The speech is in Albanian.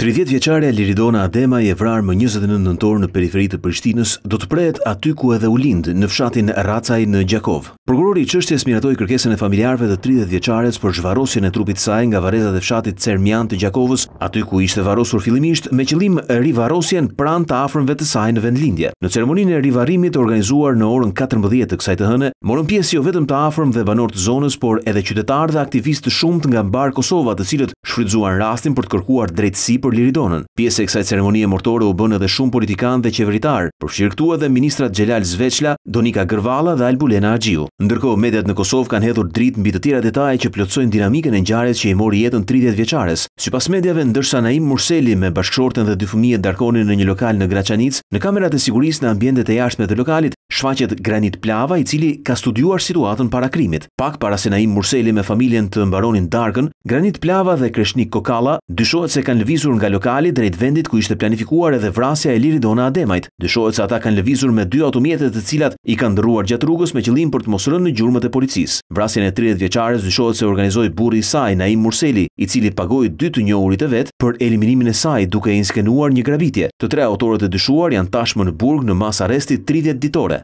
30 vjeqare Liridona Adema i evrar më 29 nëntor në periferitë Prishtinës do të prejet aty ku edhe u lindë në fshatin Racaj në Gjakov. Prokurori qështje smiratoj kërkesën e familjarve dhe 30 vjeqarec për zhvarosjen e trupit saj nga varezat e fshatit Cermian të Gjakovës, aty ku ishte varosur fillimisht me qëlim rivarosjen pran të afrëmve të saj në vendlindje. Në ceremonin e rivarimit organizuar në orën 14 të kësaj të hëne, morën pjesë jo vetëm të afrëm dhe banor të zonës, por edhe qytetar dhe aktivist shumë të nga mbarë Kosova të cilët shfridzuan rastin për të kërkuar drejtësi për Liridonën. Pjesë e kësaj ceremonie mortore u bën edhe shumë politikanë dhe qeveritar, përfshirë këtu edhe ministrat Xhelal Zveçla, Donika Gërvala dhe Albulena Axhiu. Ndërkohë, mediat në Kosovë kanë hedhur dritë mbi të tjera detaj që plotsojnë dinamikën e ngjarjes që i mori jetën 30 vjeçares. Sipas mediave, ndërsa Naim Murseli me bashkëshorten dhe dy fëmijët darkonin në një lokal në Graçanic, në kamerat e sigurisë në ambientet e jashtme të lokalit, shfaqet Granit Plava, i cili ka studiuar situatën para krimit. Pak para se Naim Murseli me familjen të mbaronin Darkën, Granit Plava dhe Kreshnik Kokalla dyshohet se kanë lëvizur nga lokali drejt vendit ku ishte planifikuar edhe vrasja e Dona Ademajt. Dyshohet se ata kanë lëvizur me dy automjete të cilat i kanë ndërruar gjatë rrugës me qëllim për të mos rënë në gjurmët e policisë. Vrasjen e 30 vjeçares dyshohet se organizoi burri i saj, Naim Murseli, i cili pagoi dy të njohurit e vet për eliminimin e saj duke i skenuar një grabitje. Të tre autorët e dyshuar janë tashmë në burg në mas arresti 30 ditore.